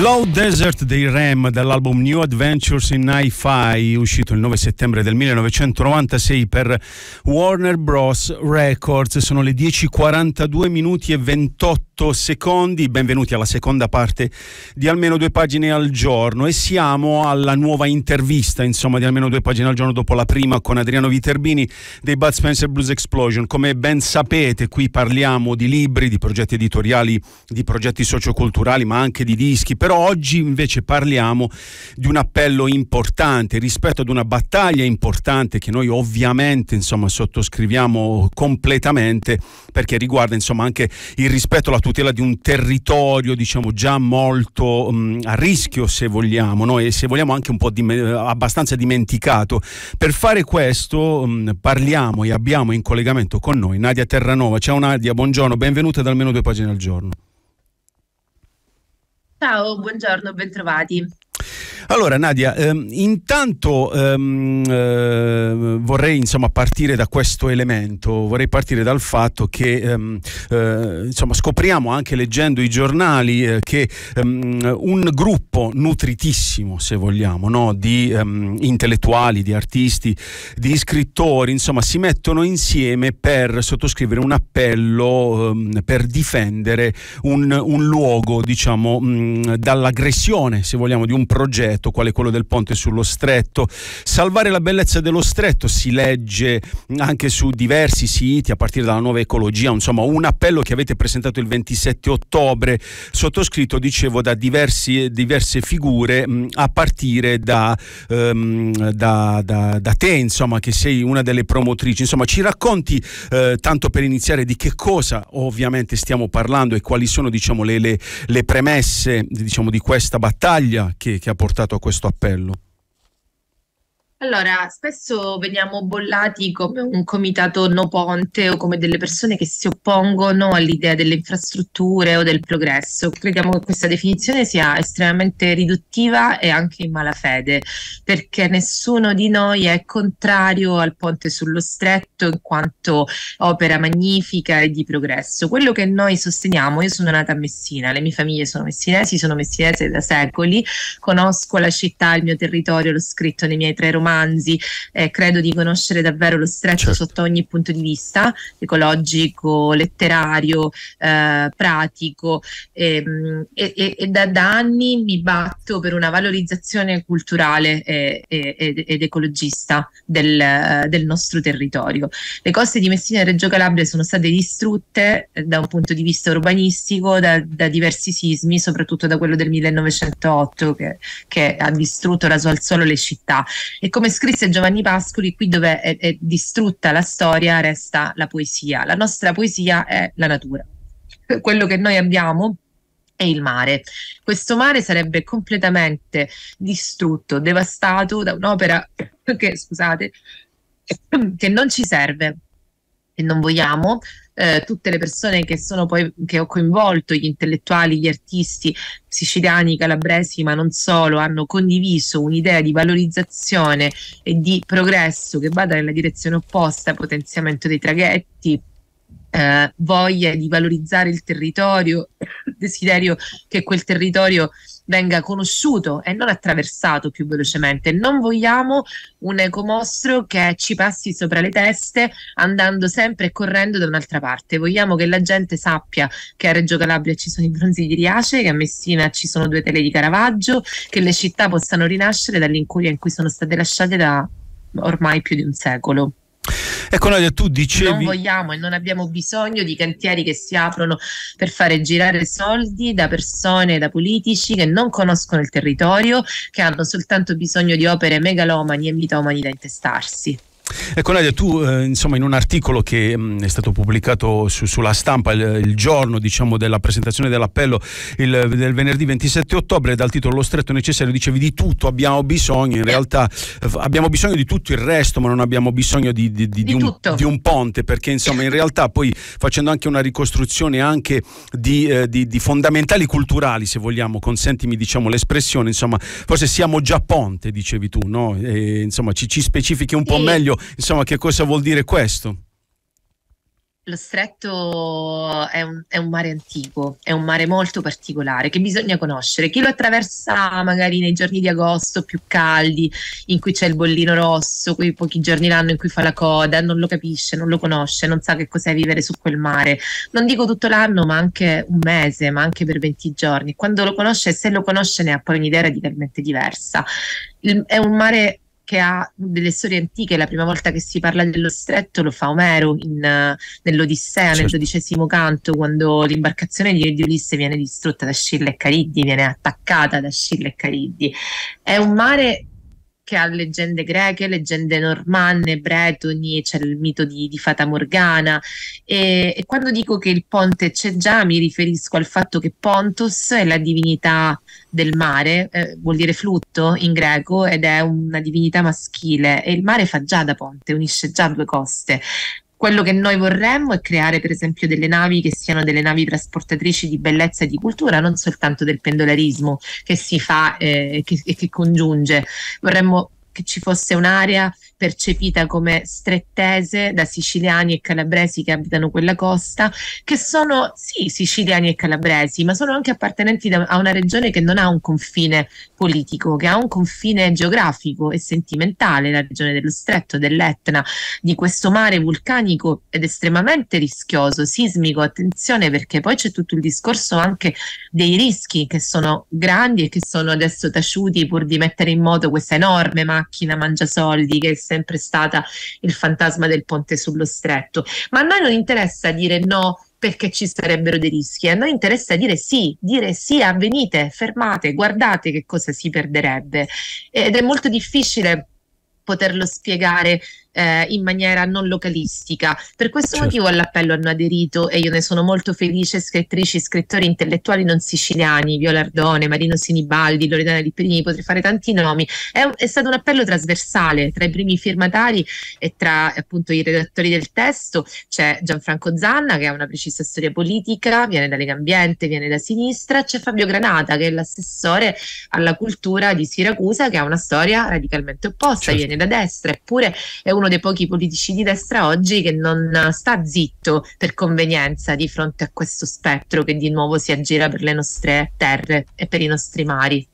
Low Desert dei Ram dall'album New Adventures in Hi-Fi uscito il 9 settembre del 1996 per Warner Bros. Records sono le 10.42 minuti e 28 8 secondi, benvenuti alla seconda parte di almeno due pagine al giorno e siamo alla nuova intervista, insomma, di almeno due pagine al giorno dopo la prima con Adriano Viterbini dei Bud Spencer Blues Explosion. Come ben sapete, qui parliamo di libri, di progetti editoriali, di progetti socioculturali, ma anche di dischi, però oggi invece parliamo di un appello importante rispetto ad una battaglia importante che noi ovviamente, insomma, sottoscriviamo completamente perché riguarda, insomma, anche il rispetto alla tutela di un territorio diciamo già molto mh, mm, a rischio se vogliamo no? e se vogliamo anche un po' di, abbastanza dimenticato. Per fare questo mh, mm, parliamo e abbiamo in collegamento con noi Nadia Terranova. Ciao Nadia, buongiorno, benvenuta ad almeno due pagine al giorno. Ciao, buongiorno, bentrovati. Allora Nadia, ehm, intanto ehm, eh, vorrei insomma, partire da questo elemento, vorrei partire dal fatto che ehm, eh, insomma, scopriamo anche leggendo i giornali eh, che ehm, un gruppo nutritissimo, se vogliamo, no? di ehm, intellettuali, di artisti, di scrittori, insomma, si mettono insieme per sottoscrivere un appello ehm, per difendere un, un luogo diciamo, mh, mm, dall'aggressione, se vogliamo, di un progetto stretto, quale quello del ponte sullo stretto. Salvare la bellezza dello stretto si legge anche su diversi siti a partire dalla nuova ecologia, insomma un appello che avete presentato il 27 ottobre, sottoscritto dicevo da diversi, diverse figure mh, mm, a partire da, ehm, da, da, da, te, insomma che sei una delle promotrici. Insomma ci racconti eh, tanto per iniziare di che cosa ovviamente stiamo parlando e quali sono diciamo, le, le, le premesse diciamo, di questa battaglia che, che ha portato ascoltato questo appello. Allora, spesso veniamo bollati come un comitato no ponte o come delle persone che si oppongono all'idea delle infrastrutture o del progresso. Crediamo che questa definizione sia estremamente riduttiva e anche in malafede, perché nessuno di noi è contrario al ponte sullo stretto in quanto opera magnifica e di progresso. Quello che noi sosteniamo, io sono nata a Messina, le mie famiglie sono messinesi, sono messinese da secoli, conosco la città, il mio territorio, l'ho scritto nei miei tre romanzi romanzi, eh, credo di conoscere davvero lo stretto certo. sotto ogni punto di vista, ecologico, letterario, eh, pratico ehm, e, e, e da, da, anni mi batto per una valorizzazione culturale eh, e, ed ecologista del, eh, del, nostro territorio. Le coste di Messina e Reggio Calabria sono state distrutte eh, da un punto di vista urbanistico da, da diversi sismi, soprattutto da quello del 1908 che, che ha distrutto raso al suolo le città e come scrisse Giovanni Pascoli, qui dove è, è distrutta la storia resta la poesia. La nostra poesia è la natura. Quello che noi abbiamo è il mare. Questo mare sarebbe completamente distrutto, devastato da un'opera che, scusate, che non ci serve e non vogliamo, eh, tutte le persone che, sono poi, che ho coinvolto, gli intellettuali, gli artisti siciliani, calabresi, ma non solo, hanno condiviso un'idea di valorizzazione e di progresso che vada nella direzione opposta, potenziamento dei traghetti, eh, voglia di valorizzare il territorio, desiderio che quel territorio venga conosciuto e non attraversato più velocemente. Non vogliamo un ecomostro che ci passi sopra le teste andando sempre e correndo da un'altra parte. Vogliamo che la gente sappia che a Reggio Calabria ci sono i bronzi di Riace, che a Messina ci sono due tele di Caravaggio, che le città possano rinascere dall'incuria in cui sono state lasciate da ormai più di un secolo. Ecco Nadia, tu dicevi... Non vogliamo e non abbiamo bisogno di cantieri che si aprono per fare girare soldi da persone, da politici che non conoscono il territorio, che hanno soltanto bisogno di opere megalomani e mitomani da intestarsi. Ecco Nadia, tu eh, insomma in un articolo che mh, mm, è stato pubblicato su, sulla stampa il, il giorno diciamo, della presentazione dell'appello il, del venerdì 27 ottobre dal titolo Lo stretto necessario dicevi di tutto abbiamo bisogno, in realtà eh, abbiamo bisogno di tutto il resto ma non abbiamo bisogno di, di, di, un, di, un, ponte perché insomma in realtà poi facendo anche una ricostruzione anche di, eh, fondamentali culturali se vogliamo, consentimi diciamo l'espressione, insomma forse siamo già ponte dicevi tu, no? E, insomma ci, ci specifichi un po' meglio Insomma, che cosa vuol dire questo? Lo stretto è un, è un, mare antico, è un mare molto particolare che bisogna conoscere. Chi lo attraversa magari nei giorni di agosto più caldi, in cui c'è il bollino rosso, quei pochi giorni l'anno in cui fa la coda, non lo capisce, non lo conosce, non sa che cos'è vivere su quel mare. Non dico tutto l'anno, ma anche un mese, ma anche per 20 giorni. Quando lo conosce, se lo conosce, ne ha poi un'idea radicalmente diversa. Il, è un mare che ha delle storie antiche, la prima volta che si parla dello stretto lo fa Omero in, eh, nell'Odissea, certo. nel dodicesimo canto, quando l'imbarcazione di, di, Ulisse viene distrutta da Scilla e Cariddi, viene attaccata da Scilla e Cariddi. È un mare che ha leggende greche, leggende normanne, bretoni, c'è il mito di, di Fata Morgana. E, e, quando dico che il ponte c'è già, mi riferisco al fatto che Pontos è la divinità del mare, eh, vuol dire flutto in greco, ed è una divinità maschile. E il mare fa già da ponte, unisce già due coste. Quello che noi vorremmo è creare per esempio delle navi che siano delle navi trasportatrici di bellezza e di cultura, non soltanto del pendolarismo che si fa eh, e eh, che, che congiunge. Vorremmo che ci fosse un'area percepita come strettese da siciliani e calabresi che abitano quella costa, che sono sì siciliani e calabresi, ma sono anche appartenenti da, a una regione che non ha un confine politico, che ha un confine geografico e sentimentale, la regione dello stretto, dell'Etna, di questo mare vulcanico ed estremamente rischioso, sismico, attenzione perché poi c'è tutto il discorso anche dei rischi che sono grandi e che sono adesso taciuti pur di mettere in moto questa enorme macchina macchina soldi, che è sempre stata il fantasma del ponte sullo stretto. Ma a noi non interessa dire no perché ci sarebbero dei rischi. A noi interessa dire sì, dire sì, avvenite, fermate, guardate che cosa si perderebbe. Ed è molto difficile poterlo spiegare eh, in maniera non localistica. Per questo certo. motivo all'appello hanno aderito e io ne sono molto felice scrittrici scrittori intellettuali non siciliani, Viola Ardone, Marino Sinibaldi, Loredana Lipperini, potrei fare tanti nomi. È, è, stato un appello trasversale tra i primi firmatari e tra appunto i redattori del testo c'è Gianfranco Zanna che ha una precisa storia politica, viene da Lega Ambiente, viene da sinistra, c'è Fabio Granata che è l'assessore alla cultura di Siracusa che ha una storia radicalmente opposta, certo. viene da destra, eppure è uno uno dei pochi politici di destra oggi che non sta zitto per convenienza di fronte a questo spettro che di nuovo si aggira per le nostre terre e per i nostri mari.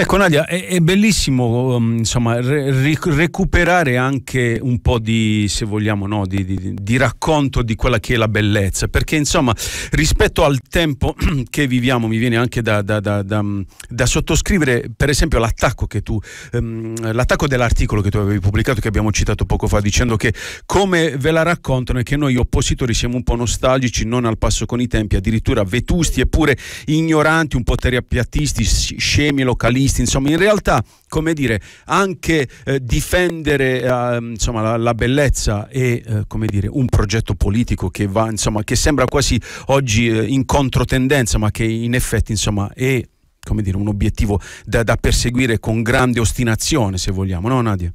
Ecco Nadia, è, è bellissimo um, insomma, re, recuperare anche un po' di, se vogliamo, no, di, di, di, racconto di quella che è la bellezza, perché insomma rispetto al tempo che viviamo mi viene anche da, da, da, da mm, sottoscrivere per esempio l'attacco, tu, ehm, l'attacco dell'articolo che tu avevi pubblicato, che abbiamo citato poco fa, dicendo che come ve la raccontano è che noi oppositori siamo un po' nostalgici, non al passo con i tempi, addirittura vetusti eppure ignoranti, un po' terapia scemi primi localisti, insomma in realtà come dire, anche eh, difendere eh, insomma, la, la, bellezza e eh, come dire, un progetto politico che, va, insomma, che sembra quasi oggi eh, in controtendenza ma che in effetti insomma, è come dire, un obiettivo da, da perseguire con grande ostinazione se vogliamo, no Nadia?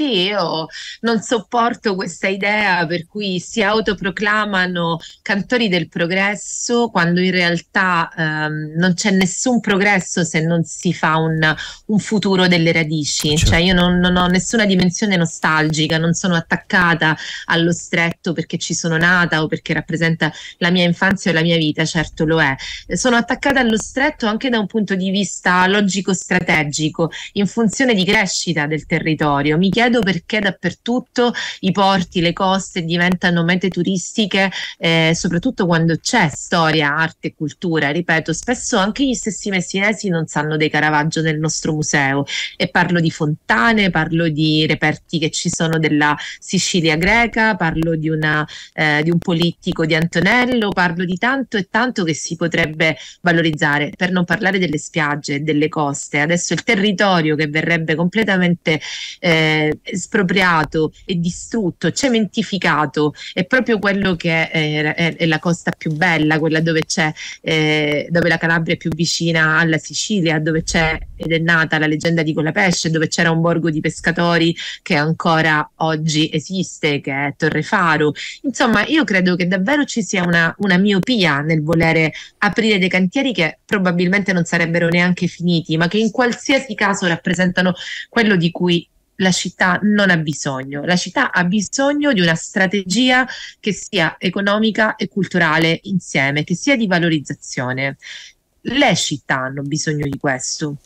sì, io non sopporto questa idea per cui si autoproclamano cantori del progresso quando in realtà ehm, non c'è nessun progresso se non si fa un, un futuro delle radici. Certo. Cioè io non, non, ho nessuna dimensione nostalgica, non sono attaccata allo stretto perché ci sono nata o perché rappresenta la mia infanzia o la mia vita, certo lo è. Sono attaccata allo stretto anche da un punto di vista logico-strategico, in funzione di crescita del territorio. Mi chiedo chiedo perché dappertutto i porti, le coste diventano mete turistiche, eh, soprattutto quando c'è storia, arte e cultura. Ripeto, spesso anche gli stessi messinesi non sanno dei Caravaggio nel nostro museo e parlo di fontane, parlo di reperti che ci sono della Sicilia greca, parlo di, una, eh, di un politico di Antonello, parlo di tanto e tanto che si potrebbe valorizzare, per non parlare delle spiagge, e delle coste. Adesso il territorio che verrebbe completamente eh, espropriato e distrutto, cementificato, è proprio quello che è, è, è la costa più bella, quella dove c'è, eh, dove la Calabria è più vicina alla Sicilia, dove c'è ed è nata la leggenda di Colapesce, dove c'era un borgo di pescatori che ancora oggi esiste, che è Torre Faro. Insomma, io credo che davvero ci sia una, una miopia nel volere aprire dei cantieri che probabilmente non sarebbero neanche finiti, ma che in qualsiasi caso rappresentano quello di cui la città non ha bisogno, la città ha bisogno di una strategia che sia economica e culturale insieme, che sia di valorizzazione. Le città hanno bisogno di questo.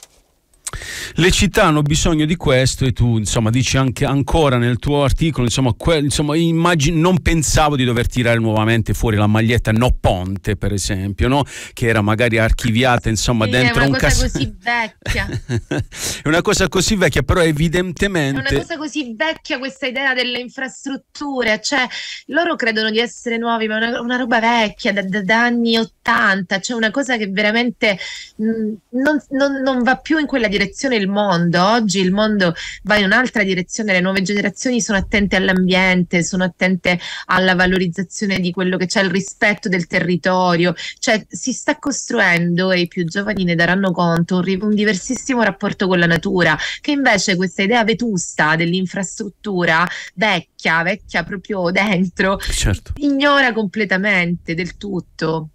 Le città hanno bisogno di questo e tu insomma dici anche ancora nel tuo articolo, insomma, que- insomma immagin- non pensavo di dover tirare nuovamente fuori la maglietta No Ponte per esempio, no? che era magari archiviata insomma sì, dentro un cassetto. È una cosa cas- così vecchia. è una cosa così vecchia, però evidentemente... È una cosa così vecchia questa idea delle infrastrutture, cioè loro credono di essere nuovi, ma è una, una, roba vecchia da, da, da anni 80, cioè una cosa che veramente mh, mm, non, non, non va più in quella direzione direzione il mondo, oggi il mondo va in un'altra direzione, le nuove generazioni sono attente all'ambiente, sono attente alla valorizzazione di quello che c'è, al rispetto del territorio, cioè si sta costruendo e i più giovani ne daranno conto un, un diversissimo rapporto con la natura, che invece questa idea vetusta dell'infrastruttura vecchia, vecchia proprio dentro, certo. ignora completamente del tutto.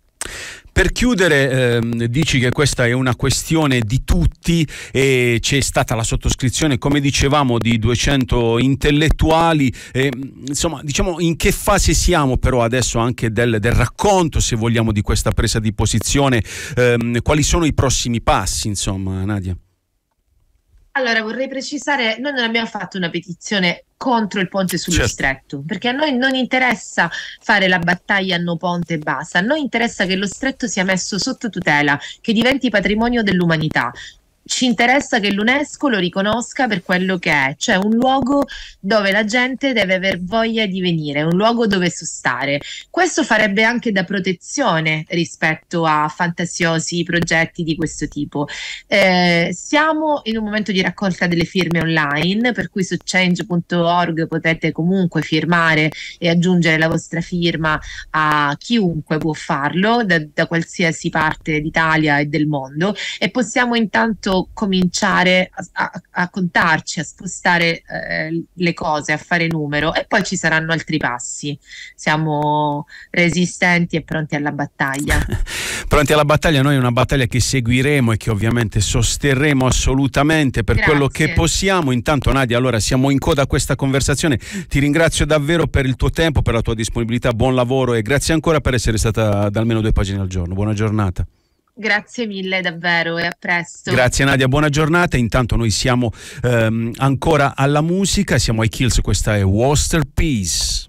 Per chiudere, ehm, dici che questa è una questione di tutti e c'è stata la sottoscrizione, come dicevamo, di 200 intellettuali. E, insomma, diciamo in che fase siamo però adesso anche del, del racconto, se vogliamo, di questa presa di posizione? Ehm, quali sono i prossimi passi, insomma, Nadia? Allora, vorrei precisare, noi non abbiamo fatto una petizione contro il ponte sullo certo. stretto, perché a noi non interessa fare la battaglia no ponte e basta, a noi interessa che lo stretto sia messo sotto tutela, che diventi patrimonio dell'umanità ci interessa che l'UNESCO lo riconosca per quello che è, cioè un luogo dove la gente deve aver voglia di venire, un luogo dove sostare. Questo farebbe anche da protezione rispetto a fantasiosi progetti di questo tipo. Eh, siamo in un momento di raccolta delle firme online, per cui su change.org potete comunque firmare e aggiungere la vostra firma a chiunque può farlo da, da qualsiasi parte d'Italia e del mondo e possiamo intanto cominciare a, a, a contarci, a spostare eh, le cose, a fare numero e poi ci saranno altri passi. Siamo resistenti e pronti alla battaglia. pronti alla battaglia, noi è una battaglia che seguiremo e che ovviamente sosterremo assolutamente per Grazie. quello che possiamo. Intanto Nadia, allora siamo in coda a questa conversazione. Ti ringrazio davvero per il tuo tempo, per la tua disponibilità, buon lavoro e grazie ancora per essere stata da almeno due pagine al giorno. Buona giornata. Grazie mille davvero e a presto. Grazie Nadia, buona giornata. Intanto noi siamo ehm, ancora alla musica, siamo ai Kills, questa è Worcester Peace.